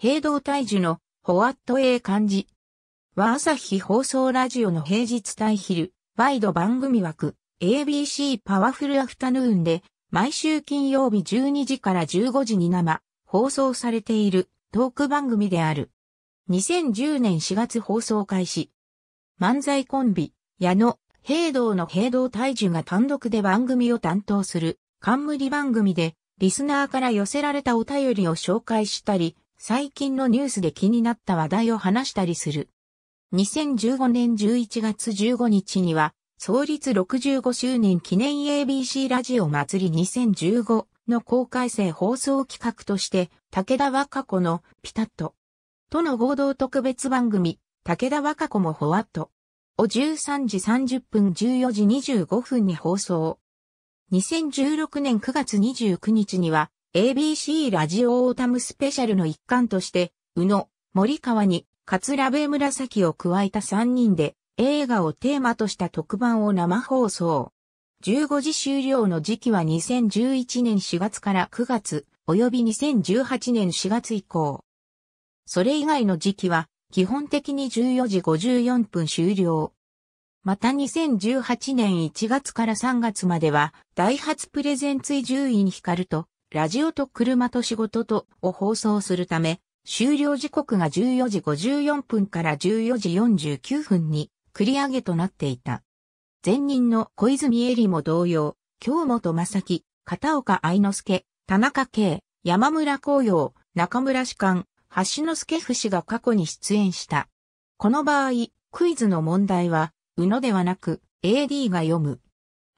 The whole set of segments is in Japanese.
平道大樹のホワット A 漢字は朝日放送ラジオの平日対昼、ワイド番組枠 ABC パワフルアフタヌーンで毎週金曜日12時から15時に生放送されているトーク番組である。2010年4月放送開始。漫才コンビ、矢野、平道の平道大樹が単独で番組を担当する冠番組でリスナーから寄せられたお便りを紹介したり、最近のニュースで気になった話題を話したりする。2015年11月15日には、創立65周年記念 ABC ラジオ祭り2015の公開生放送企画として、武田和歌子のピタッと、との合同特別番組、武田和歌子もほわっと、を13時30分14時25分に放送。2016年9月29日には、ABC ラジオオータムスペシャルの一環として、宇野、森川に、桂部紫を加えた3人で、映画をテーマとした特番を生放送。15時終了の時期は2011年4月から9月、及び2018年4月以降。それ以外の時期は、基本的に14時54分終了。また2018年1月から3月までは、ダイハツプレゼンツ伊集に光ると、ラジオと車と仕事とを放送するため、終了時刻が14時54分から14時49分に繰り上げとなっていた。前任の小泉恵里も同様、京本正樹、片岡愛之助、田中圭、山村紅葉、中村士官、橋之助不死が過去に出演した。この場合、クイズの問題は、宇野ではなく、AD が読む。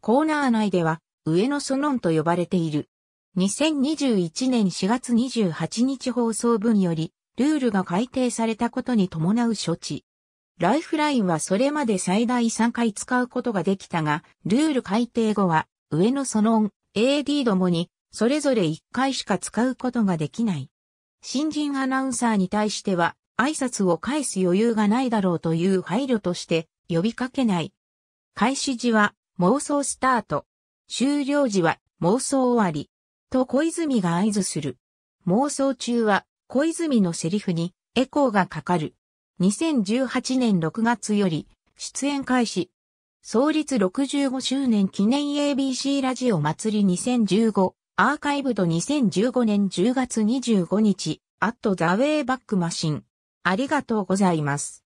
コーナー内では、上野ソノンと呼ばれている。2021年4月28日放送分より、ルールが改定されたことに伴う処置。ライフラインはそれまで最大3回使うことができたが、ルール改定後は、上のソノン、AD どもに、それぞれ1回しか使うことができない。新人アナウンサーに対しては、挨拶を返す余裕がないだろうという配慮として、呼びかけない。開始時は、妄想スタート。終了時は、妄想終わり。と小泉が合図する。妄想中は小泉のセリフにエコーがかかる。2018年6月より出演開始。創立65周年記念 ABC ラジオ祭り2015アーカイブド2015年10月25日アットザウェイバックマシン。ありがとうございます。